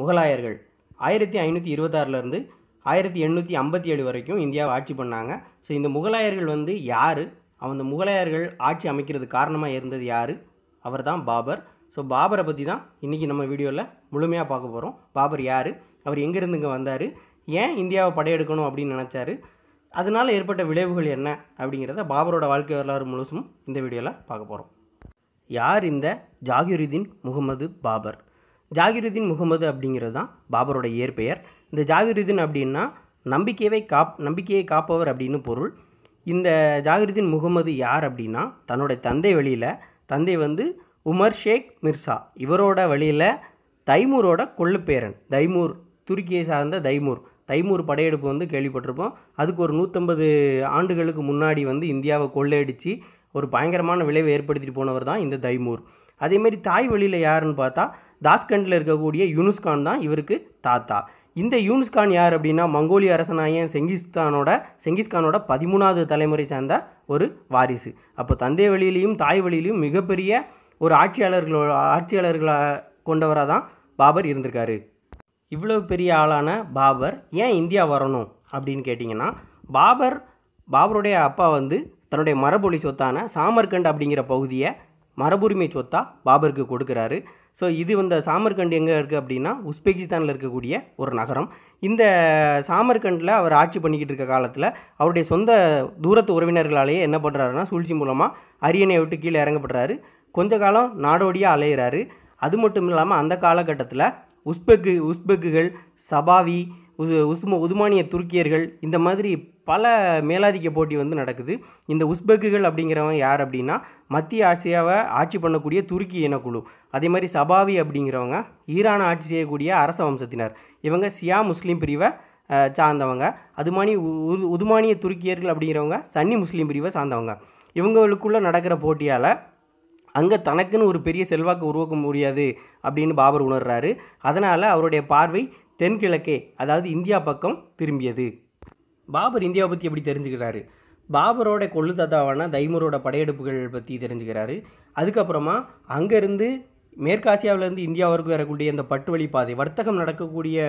முகலாயர்கள் ஆயிரத்தி ஐநூற்றி இருபத்தாறுலேருந்து ஆயிரத்தி எண்ணூற்றி ஐம்பத்தி ஏழு வரைக்கும் இந்தியாவை ஆட்சி பண்ணாங்க ஸோ இந்த முகலாயர்கள் வந்து யார் அந்த முகலாயர்கள் ஆட்சி அமைக்கிறது காரணமாக இருந்தது யார் அவர் தான் பாபர் ஸோ பாபரை பற்றி தான் இன்றைக்கி நம்ம வீடியோவில் முழுமையாக பார்க்க போகிறோம் பாபர் யார் அவர் எங்கேருந்து இங்கே வந்தார் ஏன் இந்தியாவை படையெடுக்கணும் அப்படின்னு நினச்சாரு அதனால் ஏற்பட்ட விளைவுகள் என்ன அப்படிங்கிறத பாபரோட வாழ்க்கை வரலாறு முழுசும் இந்த வீடியோவில் பார்க்க போகிறோம் யார் இந்த ஜாகிருதீன் முகமது பாபர் ஜாகிருதீன் முகமது அப்படிங்கிறது தான் பாபரோட இயற்பெயர் இந்த ஜாகிருதீன் அப்படின்னா நம்பிக்கையை காப் நம்பிக்கையை காப்பவர் அப்படின்னு பொருள் இந்த ஜாகிருதீன் முகமது யார் அப்படின்னா தன்னுடைய தந்தை வழியில் தந்தை வந்து உமர் ஷேக் மிர்சா இவரோட வழியில் தைமூரோட கொள்ளுப்பேரன் தைமூர் துருக்கியை சார்ந்த தைமூர் தைமூர் படையெடுப்பு வந்து கேள்விப்பட்டிருப்போம் அதுக்கு ஒரு நூற்றம்பது ஆண்டுகளுக்கு முன்னாடி வந்து இந்தியாவை கொள்ளையடித்து ஒரு பயங்கரமான விளைவை ஏற்படுத்திட்டு போனவர் தான் இந்த தைமூர் அதேமாரி தாய் வழியில் யாருன்னு பார்த்தா தாஸ்கண்டில் இருக்கக்கூடிய யூனுஸ்கான் தான் இவருக்கு தாத்தா இந்த யூனுஸ்கான் யார் அப்படின்னா மங்கோலிய அரசனாய செங்கிஸ்கானோட செங்கிஸ்கானோட பதிமூணாவது தலைமுறை சார்ந்த ஒரு வாரிசு அப்போ தந்தை வழியிலையும் தாய் வழியிலையும் மிகப்பெரிய ஒரு ஆட்சியாளர்களோட ஆட்சியாளர்களாக கொண்டவராக தான் பாபர் இருந்திருக்காரு இவ்வளோ பெரிய ஆளான பாபர் ஏன் இந்தியா வரணும் அப்படின்னு கேட்டிங்கன்னா பாபர் பாபருடைய அப்பா வந்து தன்னுடைய மரபொழி சொத்தான சாமர்கண்ட் அப்படிங்கிற பகுதியை மரபுரிமை சொத்தாக பாபருக்கு கொடுக்குறாரு ஸோ இது இந்த சாமர்கண்ட் எங்கே இருக்குது அப்படின்னா உஸ்பெகிஸ்தானில் இருக்கக்கூடிய ஒரு நகரம் இந்த சாமர்கண்டில் அவர் ஆட்சி பண்ணிக்கிட்டு இருக்க காலத்தில் அவருடைய சொந்த தூரத்து உறவினர்களாலேயே என்ன பண்ணுறாருன்னா சூழ்ச்சி மூலமாக அரியணை விட்டு கீழே இறங்கப்படுறாரு கொஞ்ச காலம் நாடோடியாக அலையிறாரு அது மட்டும் இல்லாமல் அந்த காலகட்டத்தில் உஸ்பெக்கு உஸ்பெக்குகள் சபாவி உஸ்ம உதுமானிய துருக்கியர்கள் இந்த மாதிரி பல மேலாதிக்க போட்டி வந்து நடக்குது இந்த உஸ்பெக்குகள் அப்படிங்கிறவங்க யார் அப்படின்னா மத்திய ஆசியாவை ஆட்சி பண்ணக்கூடிய துருக்கி இனக்குழு அதே மாதிரி சபாவி அப்படிங்கிறவங்க ஈரானை ஆட்சி செய்யக்கூடிய அரச வம்சத்தினர் இவங்க சியா முஸ்லீம் பிரிவை சார்ந்தவங்க அது மாதிரி உதுமானிய துருக்கியர்கள் அப்படிங்கிறவங்க சன்னி முஸ்லீம் பிரிவை சார்ந்தவங்க இவங்களுக்குள்ளே நடக்கிற போட்டியால் அங்கே தனக்குன்னு ஒரு பெரிய செல்வாக்கு உருவாக்க முடியாது அப்படின்னு பாபர் உணர்றாரு அதனால் அவருடைய பார்வை தென்கிழக்கே அதாவது இந்தியா பக்கம் திரும்பியது பாபர் இந்தியாவை பற்றி எப்படி தெரிஞ்சுக்கிறாரு பாபரோட கொள்ளு தைமரோட படையெடுப்புகள் பற்றி தெரிஞ்சுக்கிறாரு அதுக்கப்புறமா அங்கேருந்து மேற்காசியாவிலேருந்து இந்தியா வரைக்கும் வரக்கூடிய அந்த பட்டு பாதை வர்த்தகம் நடக்கக்கூடிய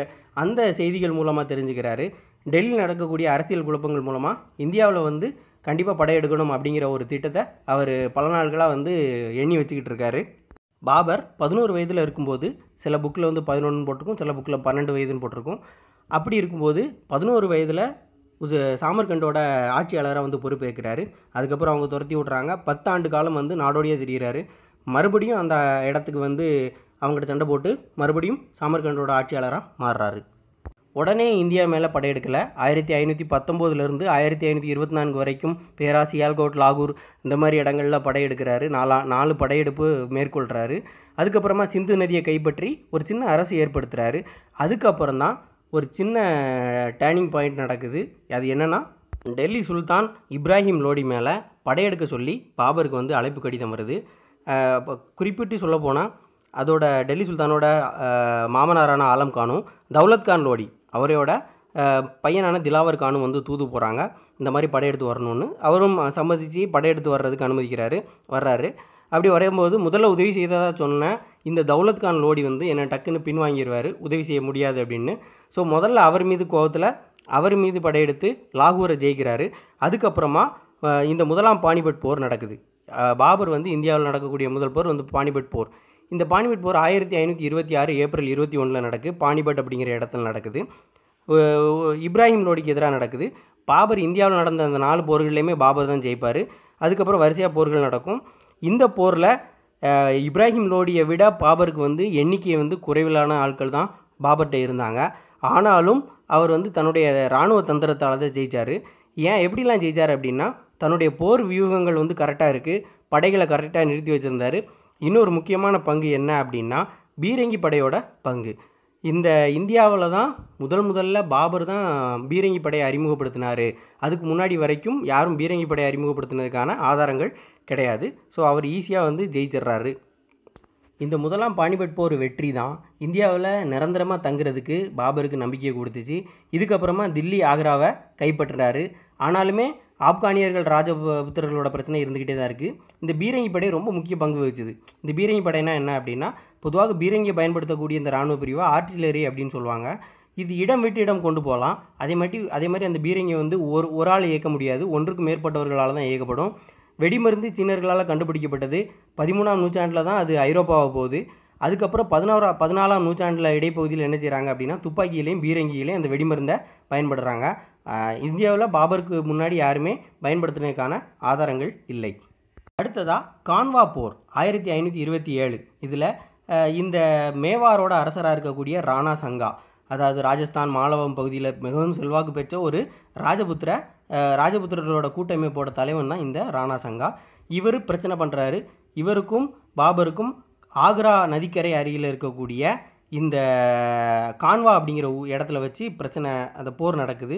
அந்த செய்திகள் மூலமாக தெரிஞ்சுக்கிறாரு டெல்லியில் நடக்கக்கூடிய அரசியல் குழப்பங்கள் மூலமாக இந்தியாவில் வந்து கண்டிப்பாக படையெடுக்கணும் அப்படிங்கிற ஒரு திட்டத்தை அவர் பல நாட்களாக வந்து எண்ணி வச்சுக்கிட்டு இருக்காரு பாபர் பதினோரு வயதில் இருக்கும்போது சில புக்கில் வந்து பதினொன்று போட்டிருக்கும் சில புக்கில் பன்னெண்டு வயதுன்னு போட்டிருக்கும் அப்படி இருக்கும்போது பதினோரு வயதில் சாமர்கண்டோட ஆட்சியாளராக வந்து பொறுப்பேற்கிறாரு அதுக்கப்புறம் அவங்க துரத்தி விட்றாங்க பத்தாண்டு காலம் வந்து நாடோடியே திரிகிறாரு மறுபடியும் அந்த இடத்துக்கு வந்து அவங்ககிட்ட சண்டை போட்டு மறுபடியும் சாமர்கண்டோட ஆட்சியாளராக மாறுறாரு உடனே இந்தியா மேலே படையெடுக்கலை ஆயிரத்தி ஐநூற்றி பத்தொம்போதுலேருந்து ஆயிரத்தி ஐநூற்றி இருபத்தி நான்கு வரைக்கும் பேரா சியால்கோட் லாகூர் இந்த மாதிரி இடங்களில் படையெடுக்கிறாரு நாலா நாலு படையெடுப்பு மேற்கொள்கிறாரு அதுக்கப்புறமா சிந்து நதியை கைப்பற்றி ஒரு சின்ன அரசு ஏற்படுத்துகிறாரு அதுக்கப்புறம் தான் ஒரு சின்ன டேர்னிங் பாயிண்ட் நடக்குது அது என்னென்னா டெல்லி சுல்தான் இப்ராஹிம் லோடி மேலே படையெடுக்க சொல்லி பாபருக்கு வந்து அழைப்பு கடிதம் வருது குறிப்பிட்டு சொல்லப்போனால் அதோட டெல்லி சுல்தானோட மாமனாரான ஆலம் கானும் தௌலத் கான் லோடி அவரோட பையனான திலாவர் கானும் வந்து தூது போகிறாங்க இந்த மாதிரி படையெடுத்து வரணும்னு அவரும் சம்மதித்து படையெடுத்து வர்றதுக்கு அனுமதிக்கிறாரு வர்றாரு அப்படி வரையும்போது முதல்ல உதவி செய்ததாக சொன்னேன் இந்த தௌலத் கான் லோடி வந்து என்னை டக்குன்னு பின்வாங்கிடுவார் உதவி செய்ய முடியாது அப்படின்னு ஸோ முதல்ல அவர் மீது கோபத்தில் அவர் மீது படையெடுத்து லாகூரை ஜெயிக்கிறாரு அதுக்கப்புறமா இந்த முதலாம் பாணிபட் போர் நடக்குது பாபர் வந்து இந்தியாவில் நடக்கக்கூடிய முதல் போர் வந்து பாணிபட் போர் இந்த பானிபட் போர் ஆயிரத்தி ஐநூற்றி இருபத்தி ஆறு ஏப்ரல் இருபத்தி ஒன்றில் நடக்குது பானிபட் அப்படிங்கிற இடத்துல நடக்குது இப்ராஹிம் லோடிக்கு எதிராக நடக்குது பாபர் இந்தியாவில் நடந்த அந்த நாலு போர்கள்லேயுமே பாபர் தான் ஜெயிப்பார் அதுக்கப்புறம் வரிசையாக போர்கள் நடக்கும் இந்த போரில் இப்ராஹிம் லோடியை விட பாபருக்கு வந்து எண்ணிக்கை வந்து குறைவிலான ஆட்கள் தான் பாபர்கிட்ட இருந்தாங்க ஆனாலும் அவர் வந்து தன்னுடைய இராணுவ தந்திரத்தால் தான் ஜெயித்தார் ஏன் எப்படிலாம் ஜெயித்தார் அப்படின்னா தன்னுடைய போர் வியூகங்கள் வந்து கரெக்டாக இருக்குது படைகளை கரெக்டாக நிறுத்தி வச்சுருந்தார் இன்னொரு முக்கியமான பங்கு என்ன அப்படின்னா பீரங்கி படையோட பங்கு இந்த இந்தியாவில் தான் முதல் முதல்ல பாபர் தான் பீரங்கி படையை அறிமுகப்படுத்தினார் அதுக்கு முன்னாடி வரைக்கும் யாரும் பீரங்கி படையை அறிமுகப்படுத்தினதுக்கான ஆதாரங்கள் கிடையாது ஸோ அவர் ஈஸியாக வந்து ஜெயிச்சிடுறாரு இந்த முதலாம் பானிபட் போர் வெற்றி தான் இந்தியாவில் நிரந்தரமாக தங்குறதுக்கு பாபருக்கு நம்பிக்கையை கொடுத்துச்சு இதுக்கப்புறமா தில்லி ஆக்ராவை கைப்பற்றுறாரு ஆனாலுமே ஆப்கானியர்கள் ராஜபுத்திரர்களோட பிரச்சனை இருந்துக்கிட்டே தான் இருக்குது இந்த பீரங்கி படை ரொம்ப முக்கிய பங்கு வகிச்சது இந்த பீரங்கி படைனா என்ன அப்படின்னா பொதுவாக பீரங்கியை பயன்படுத்தக்கூடிய இந்த இராணுவ பிரிவை ஆர்டிலரி அப்படின்னு சொல்லுவாங்க இது இடம் விட்டு இடம் கொண்டு போகலாம் அதே மாதிரி அதே மாதிரி அந்த பீரங்கியை வந்து ஒரு ஒரு ஆள் இயக்க முடியாது ஒன்றுக்கு மேற்பட்டவர்களால் தான் இயக்கப்படும் வெடிமருந்து சீனர்களால் கண்டுபிடிக்கப்பட்டது பதிமூணாம் நூற்றாண்டில் தான் அது ஐரோப்பாவை போகுது அதுக்கப்புறம் பதினோரா பதினாலாம் நூற்றாண்டில் இடைப்பகுதியில் என்ன செய்கிறாங்க அப்படின்னா துப்பாக்கியிலையும் பீரங்கியிலையும் அந்த வெடிமருந்தை பயன்படுறாங்க இந்தியாவில் பாபருக்கு முன்னாடி யாருமே பயன்படுத்தினதுக்கான ஆதாரங்கள் இல்லை அடுத்ததாக கான்வா போர் ஆயிரத்தி ஐநூற்றி இருபத்தி ஏழு இதில் இந்த மேவாரோட அரசராக இருக்கக்கூடிய ராணா சங்கா அதாவது ராஜஸ்தான் மாலவம் பகுதியில் மிகவும் செல்வாக்கு பெற்ற ஒரு ராஜபுத்திர ராஜபுத்திரர்களோட கூட்டமைப்போட தலைவன் தான் இந்த ராணா சங்கா இவர் பிரச்சனை பண்ணுறாரு இவருக்கும் பாபருக்கும் ஆக்ரா நதிக்கரை அருகில் இருக்கக்கூடிய இந்த கான்வா அப்படிங்கிற இடத்துல வச்சு பிரச்சனை அந்த போர் நடக்குது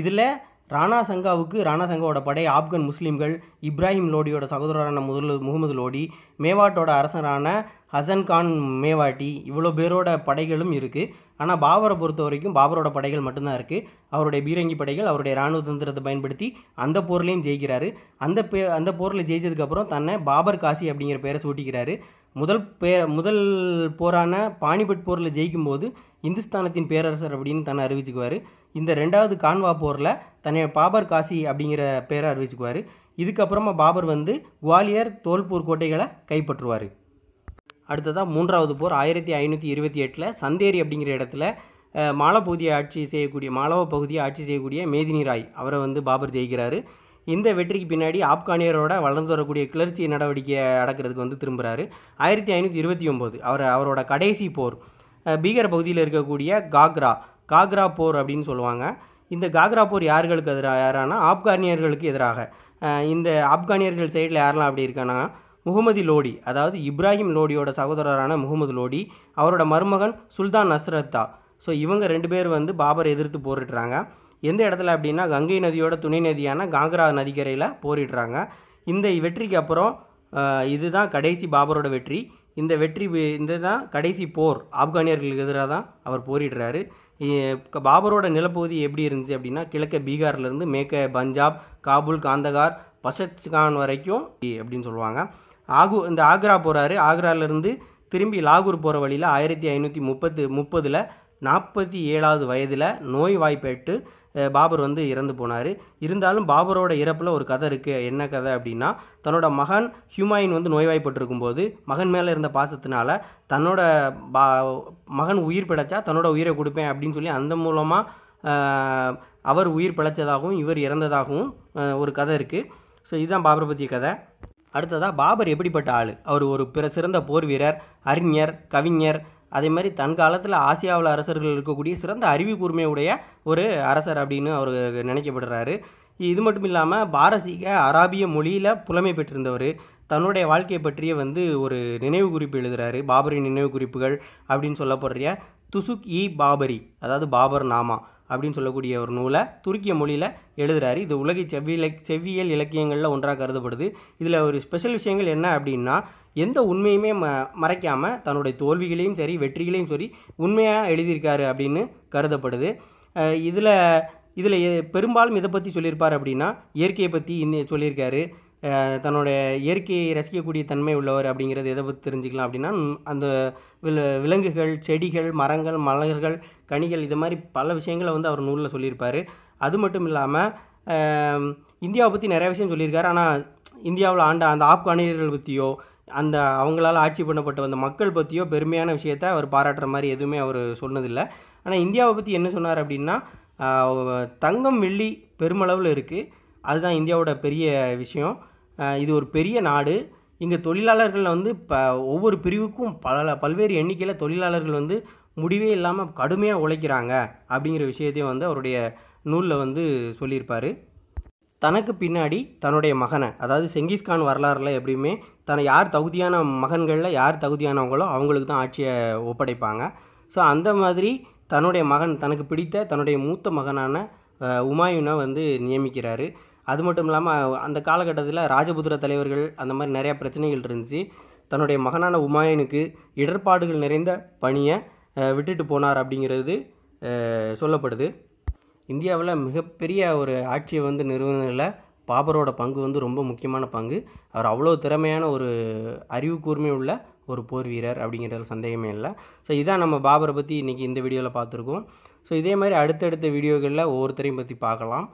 இதில் ராணா சங்காவுக்கு ராணா சங்காவோட படை ஆப்கன் முஸ்லீம்கள் இப்ராஹிம் லோடியோட சகோதரரான முதல் முகமது லோடி மேவாட்டோட அரசரான ஹசன் கான் மேவாட்டி இவ்வளோ பேரோட படைகளும் இருக்குது ஆனால் பாபரை பொறுத்த வரைக்கும் பாபரோட படைகள் மட்டும்தான் இருக்குது அவருடைய பீரங்கி படைகள் அவருடைய இராணுவ தந்திரத்தை பயன்படுத்தி அந்த போர்லேயும் ஜெயிக்கிறாரு அந்த பே அந்த போரில் ஜெயிச்சதுக்கப்புறம் தன்னை பாபர் காசி அப்படிங்கிற பேரை சூட்டிக்கிறாரு முதல் பே முதல் போரான பானிபட் போரில் ஜெயிக்கும்போது இந்துஸ்தானத்தின் பேரரசர் அப்படின்னு தன்னை அறிவிச்சுக்குவார் இந்த ரெண்டாவது கான்வா போரில் தன்னை பாபர் காசி அப்படிங்கிற பேரை அறிவிச்சுக்குவார் இதுக்கப்புறமா பாபர் வந்து குவாலியர் தோல்பூர் கோட்டைகளை கைப்பற்றுவார் அடுத்ததாக மூன்றாவது போர் ஆயிரத்தி ஐநூற்றி இருபத்தி எட்டில் சந்தேரி அப்படிங்கிற இடத்துல மாலப்பகுதியை ஆட்சி செய்யக்கூடிய மாலவ பகுதியை ஆட்சி செய்யக்கூடிய மேதினி ராய் அவரை வந்து பாபர் ஜெயிக்கிறாரு இந்த வெற்றிக்கு பின்னாடி ஆப்கானியரோட வளர்ந்து வரக்கூடிய கிளர்ச்சி நடவடிக்கையை அடக்கிறதுக்கு வந்து திரும்புகிறாரு ஆயிரத்தி ஐநூற்றி இருபத்தி ஒம்பது அவர் அவரோட கடைசி போர் பீகர் பகுதியில் இருக்கக்கூடிய காக்ரா காக்ரா போர் அப்படின்னு சொல்லுவாங்க இந்த காக்ரா போர் யார்களுக்கு எதிராக யாரானா ஆப்கானியர்களுக்கு எதிராக இந்த ஆப்கானியர்கள் சைடில் யாரெல்லாம் அப்படி இருக்கானா முகமது லோடி அதாவது இப்ராஹிம் லோடியோட சகோதரரான முகமது லோடி அவரோட மருமகன் சுல்தான் நஸ்ரத்தா ஸோ இவங்க ரெண்டு பேர் வந்து பாபரை எதிர்த்து போரிடுறாங்க எந்த இடத்துல அப்படின்னா கங்கை நதியோட துணை நதியான காங்கரா நதிக்கரையில் போரிடுறாங்க இந்த வெற்றிக்கு அப்புறம் இதுதான் கடைசி பாபரோட வெற்றி இந்த வெற்றி இந்த தான் கடைசி போர் ஆப்கானியர்களுக்கு எதிராக தான் அவர் போரிடுறாரு பாபரோட நிலப்பகுதி எப்படி இருந்துச்சு அப்படின்னா கிழக்க பீகார்லேருந்து மேற்க பஞ்சாப் காபூல் காந்தகார் பசத்கான் கான் வரைக்கும் அப்படின்னு சொல்லுவாங்க ஆகு இந்த ஆக்ரா போகிறாரு ஆக்ராலேருந்து திரும்பி லாகூர் போகிற வழியில் ஆயிரத்தி ஐநூற்றி முப்பத்து முப்பதில் நாற்பத்தி ஏழாவது வயதில் நோய் வாய்ப்பேட்டு பாபர் வந்து இறந்து போனார் இருந்தாலும் பாபரோட இறப்பில் ஒரு கதை இருக்குது என்ன கதை அப்படின்னா தன்னோட மகன் ஹியூமாயின் வந்து நோய்வாய்ப்பட்டிருக்கும் போது மகன் மேலே இருந்த பாசத்தினால தன்னோட பா மகன் உயிர் பிழைச்சா தன்னோட உயிரை கொடுப்பேன் அப்படின்னு சொல்லி அந்த மூலமாக அவர் உயிர் பிழைச்சதாகவும் இவர் இறந்ததாகவும் ஒரு கதை இருக்குது ஸோ இதுதான் பாபரை பற்றிய கதை அடுத்ததாக பாபர் எப்படிப்பட்ட ஆள் அவர் ஒரு பிற சிறந்த போர் வீரர் அறிஞர் கவிஞர் அதே மாதிரி தன் காலத்தில் ஆசியாவில் அரசர்கள் இருக்கக்கூடிய சிறந்த அறிவு கூர்மையுடைய ஒரு அரசர் அப்படின்னு அவர் நினைக்கப்படுறாரு இது மட்டும் இல்லாமல் பாரசீக அராபிய மொழியில் புலமை பெற்றிருந்தவர் தன்னுடைய வாழ்க்கையை பற்றிய வந்து ஒரு நினைவு குறிப்பு எழுதுகிறாரு பாபரின் நினைவு குறிப்புகள் அப்படின்னு சொல்லப்படுறிய துசுக் இ பாபரி அதாவது பாபர் நாமா அப்படின்னு சொல்லக்கூடிய ஒரு நூலை துருக்கிய மொழியில் எழுதுகிறாரு இது உலக செவ்வியல செவ்வியல் இலக்கியங்களில் ஒன்றாக கருதப்படுது இதில் ஒரு ஸ்பெஷல் விஷயங்கள் என்ன அப்படின்னா எந்த உண்மையுமே ம மறைக்காமல் தன்னுடைய தோல்விகளையும் சரி வெற்றிகளையும் சரி உண்மையாக எழுதியிருக்காரு அப்படின்னு கருதப்படுது இதில் இதில் பெரும்பாலும் இதை பற்றி சொல்லியிருப்பார் அப்படின்னா இயற்கையை பற்றி இந்த சொல்லியிருக்காரு தன்னுடைய இயற்கையை ரசிக்கக்கூடிய தன்மை உள்ளவர் அப்படிங்கிறது எதை பற்றி தெரிஞ்சுக்கலாம் அப்படின்னா அந்த விலங்குகள் செடிகள் மரங்கள் மலர்கள் கணிகள் இது மாதிரி பல விஷயங்களை வந்து அவர் நூலில் சொல்லியிருப்பார் அது மட்டும் இல்லாமல் இந்தியாவை பற்றி நிறைய விஷயம் சொல்லியிருக்காரு ஆனால் இந்தியாவில் ஆண்ட அந்த ஆப்கானியர்கள் பற்றியோ அந்த அவங்களால் ஆட்சி பண்ணப்பட்ட அந்த மக்கள் பற்றியோ பெருமையான விஷயத்த அவர் பாராட்டுற மாதிரி எதுவுமே அவர் சொன்னதில்லை ஆனால் இந்தியாவை பற்றி என்ன சொன்னார் அப்படின்னா தங்கம் வெள்ளி பெருமளவில் இருக்குது அதுதான் இந்தியாவோட பெரிய விஷயம் இது ஒரு பெரிய நாடு இங்கே தொழிலாளர்களில் வந்து இப்போ ஒவ்வொரு பிரிவுக்கும் பல பல்வேறு எண்ணிக்கையில் தொழிலாளர்கள் வந்து முடிவே இல்லாமல் கடுமையாக உழைக்கிறாங்க அப்படிங்கிற விஷயத்தையும் வந்து அவருடைய நூலில் வந்து சொல்லியிருப்பார் தனக்கு பின்னாடி தன்னுடைய மகனை அதாவது செங்கிஸ்கான் வரலாறுல எப்படியுமே தன்னை யார் தகுதியான மகன்களில் யார் தகுதியானவங்களோ அவங்களுக்கு தான் ஆட்சியை ஒப்படைப்பாங்க ஸோ அந்த மாதிரி தன்னுடைய மகன் தனக்கு பிடித்த தன்னுடைய மூத்த மகனான உமாயுனை வந்து நியமிக்கிறாரு அது மட்டும் இல்லாமல் அந்த காலகட்டத்தில் ராஜபுத்திர தலைவர்கள் அந்த மாதிரி நிறையா பிரச்சனைகள் இருந்துச்சு தன்னுடைய மகனான உமாயனுக்கு இடர்பாடுகள் நிறைந்த பணியை விட்டுட்டு போனார் அப்படிங்கிறது சொல்லப்படுது இந்தியாவில் மிகப்பெரிய ஒரு ஆட்சியை வந்து நிறுவனதில் பாபரோட பங்கு வந்து ரொம்ப முக்கியமான பங்கு அவர் அவ்வளோ திறமையான ஒரு அறிவு கூர்மை உள்ள ஒரு போர் வீரர் அப்படிங்கிறதுல சந்தேகமே இல்லை ஸோ இதான் நம்ம பாபரை பற்றி இன்றைக்கி இந்த வீடியோவில் பார்த்துருக்கோம் ஸோ இதே மாதிரி அடுத்தடுத்த வீடியோக்களில் ஒவ்வொருத்தரையும் பற்றி பார்க்கலாம்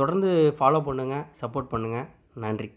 தொடர்ந்து ஃபாலோ பண்ணுங்கள் சப்போர்ட் பண்ணுங்கள் நன்றி